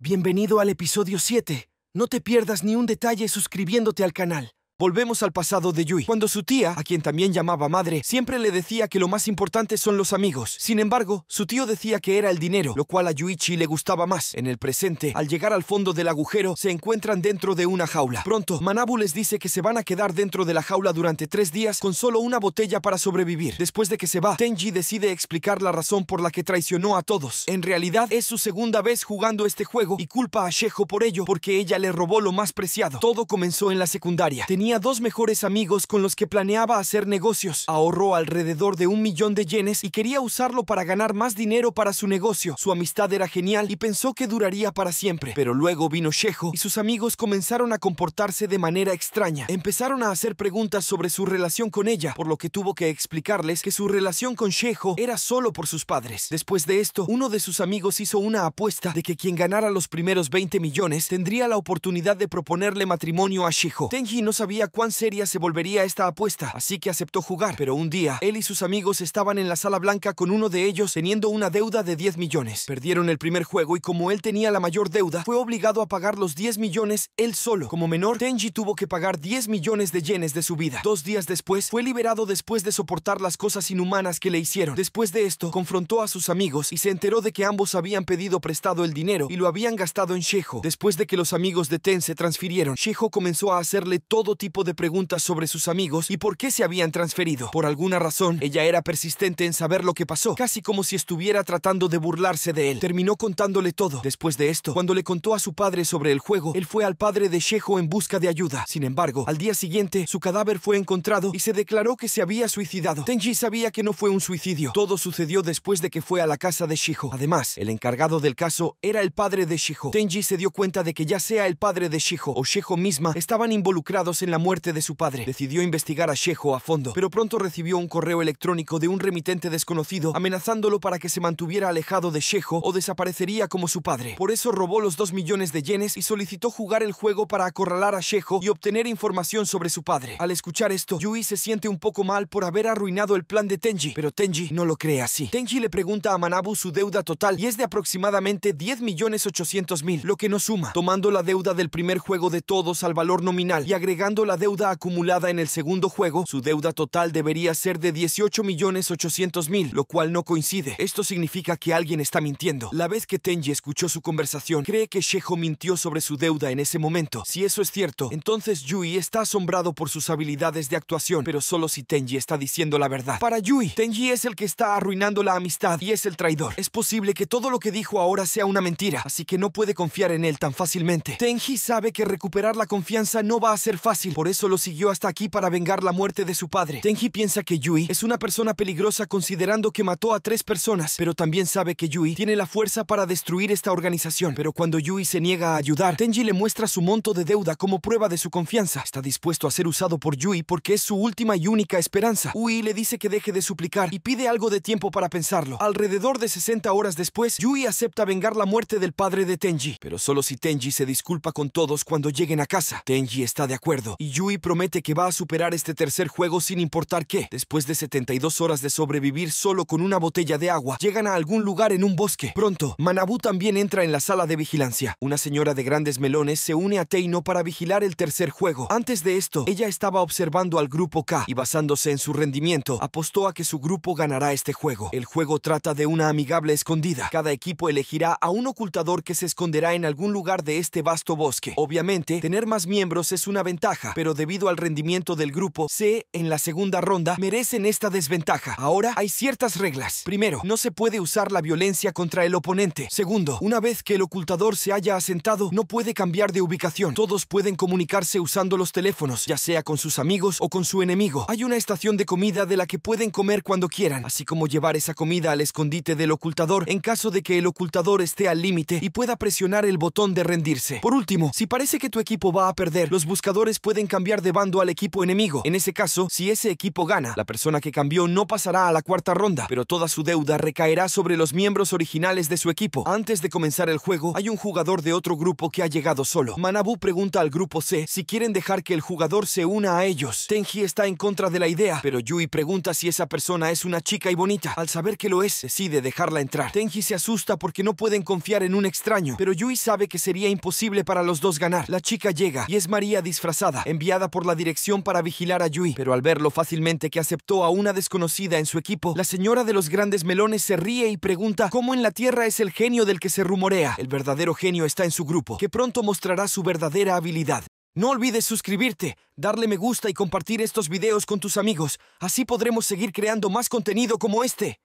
Bienvenido al episodio 7. No te pierdas ni un detalle suscribiéndote al canal. Volvemos al pasado de Yui, cuando su tía, a quien también llamaba madre, siempre le decía que lo más importante son los amigos. Sin embargo, su tío decía que era el dinero, lo cual a Yuichi le gustaba más. En el presente, al llegar al fondo del agujero, se encuentran dentro de una jaula. Pronto, Manabu les dice que se van a quedar dentro de la jaula durante tres días con solo una botella para sobrevivir. Después de que se va, Tenji decide explicar la razón por la que traicionó a todos. En realidad, es su segunda vez jugando este juego y culpa a Shejo por ello, porque ella le robó lo más preciado. Todo comenzó en la secundaria. Tenía dos mejores amigos con los que planeaba hacer negocios. Ahorró alrededor de un millón de yenes y quería usarlo para ganar más dinero para su negocio. Su amistad era genial y pensó que duraría para siempre. Pero luego vino Shejo y sus amigos comenzaron a comportarse de manera extraña. Empezaron a hacer preguntas sobre su relación con ella, por lo que tuvo que explicarles que su relación con Shejo era solo por sus padres. Después de esto, uno de sus amigos hizo una apuesta de que quien ganara los primeros 20 millones tendría la oportunidad de proponerle matrimonio a Shejo. Tenji no sabía cuán seria se volvería esta apuesta, así que aceptó jugar. Pero un día, él y sus amigos estaban en la sala blanca con uno de ellos teniendo una deuda de 10 millones. Perdieron el primer juego y como él tenía la mayor deuda, fue obligado a pagar los 10 millones él solo. Como menor, Tenji tuvo que pagar 10 millones de yenes de su vida. Dos días después, fue liberado después de soportar las cosas inhumanas que le hicieron. Después de esto, confrontó a sus amigos y se enteró de que ambos habían pedido prestado el dinero y lo habían gastado en Shejo. Después de que los amigos de Ten se transfirieron, Shejo comenzó a hacerle todo tipo de preguntas sobre sus amigos y por qué se habían transferido. Por alguna razón, ella era persistente en saber lo que pasó, casi como si estuviera tratando de burlarse de él. Terminó contándole todo. Después de esto, cuando le contó a su padre sobre el juego, él fue al padre de Shejo en busca de ayuda. Sin embargo, al día siguiente, su cadáver fue encontrado y se declaró que se había suicidado. Tenji sabía que no fue un suicidio. Todo sucedió después de que fue a la casa de Shijo. Además, el encargado del caso era el padre de Shijo. Tenji se dio cuenta de que ya sea el padre de Shijo o Shejo misma estaban involucrados en la la muerte de su padre. Decidió investigar a Shejo a fondo, pero pronto recibió un correo electrónico de un remitente desconocido amenazándolo para que se mantuviera alejado de Shejo o desaparecería como su padre. Por eso robó los 2 millones de yenes y solicitó jugar el juego para acorralar a Shejo y obtener información sobre su padre. Al escuchar esto, Yui se siente un poco mal por haber arruinado el plan de Tenji, pero Tenji no lo cree así. Tenji le pregunta a Manabu su deuda total y es de aproximadamente 10 millones 800 mil, lo que no suma, tomando la deuda del primer juego de todos al valor nominal y agregándole la deuda acumulada en el segundo juego, su deuda total debería ser de 18.800.000, lo cual no coincide. Esto significa que alguien está mintiendo. La vez que Tenji escuchó su conversación, cree que Shejo mintió sobre su deuda en ese momento. Si eso es cierto, entonces Yui está asombrado por sus habilidades de actuación, pero solo si Tenji está diciendo la verdad. Para Yui, Tenji es el que está arruinando la amistad y es el traidor. Es posible que todo lo que dijo ahora sea una mentira, así que no puede confiar en él tan fácilmente. Tenji sabe que recuperar la confianza no va a ser fácil por eso lo siguió hasta aquí para vengar la muerte de su padre. Tenji piensa que Yui es una persona peligrosa considerando que mató a tres personas, pero también sabe que Yui tiene la fuerza para destruir esta organización. Pero cuando Yui se niega a ayudar, Tenji le muestra su monto de deuda como prueba de su confianza. Está dispuesto a ser usado por Yui porque es su última y única esperanza. Yui le dice que deje de suplicar y pide algo de tiempo para pensarlo. Alrededor de 60 horas después, Yui acepta vengar la muerte del padre de Tenji, pero solo si Tenji se disculpa con todos cuando lleguen a casa. Tenji está de acuerdo y Yui promete que va a superar este tercer juego sin importar qué. Después de 72 horas de sobrevivir solo con una botella de agua, llegan a algún lugar en un bosque. Pronto, Manabu también entra en la sala de vigilancia. Una señora de grandes melones se une a Teino para vigilar el tercer juego. Antes de esto, ella estaba observando al grupo K y basándose en su rendimiento, apostó a que su grupo ganará este juego. El juego trata de una amigable escondida. Cada equipo elegirá a un ocultador que se esconderá en algún lugar de este vasto bosque. Obviamente, tener más miembros es una ventaja, pero debido al rendimiento del grupo C en la segunda ronda, merecen esta desventaja. Ahora hay ciertas reglas. Primero, no se puede usar la violencia contra el oponente. Segundo, una vez que el ocultador se haya asentado, no puede cambiar de ubicación. Todos pueden comunicarse usando los teléfonos, ya sea con sus amigos o con su enemigo. Hay una estación de comida de la que pueden comer cuando quieran, así como llevar esa comida al escondite del ocultador en caso de que el ocultador esté al límite y pueda presionar el botón de rendirse. Por último, si parece que tu equipo va a perder, los buscadores pueden cambiar de bando al equipo enemigo. En ese caso, si ese equipo gana, la persona que cambió no pasará a la cuarta ronda, pero toda su deuda recaerá sobre los miembros originales de su equipo. Antes de comenzar el juego, hay un jugador de otro grupo que ha llegado solo. Manabu pregunta al grupo C si quieren dejar que el jugador se una a ellos. Tenji está en contra de la idea, pero Yui pregunta si esa persona es una chica y bonita. Al saber que lo es, decide dejarla entrar. Tenji se asusta porque no pueden confiar en un extraño, pero Yui sabe que sería imposible para los dos ganar. La chica llega y es María disfrazada enviada por la dirección para vigilar a Yui, pero al ver lo fácilmente que aceptó a una desconocida en su equipo, la señora de los grandes melones se ríe y pregunta cómo en la Tierra es el genio del que se rumorea. El verdadero genio está en su grupo, que pronto mostrará su verdadera habilidad. No olvides suscribirte, darle me gusta y compartir estos videos con tus amigos, así podremos seguir creando más contenido como este.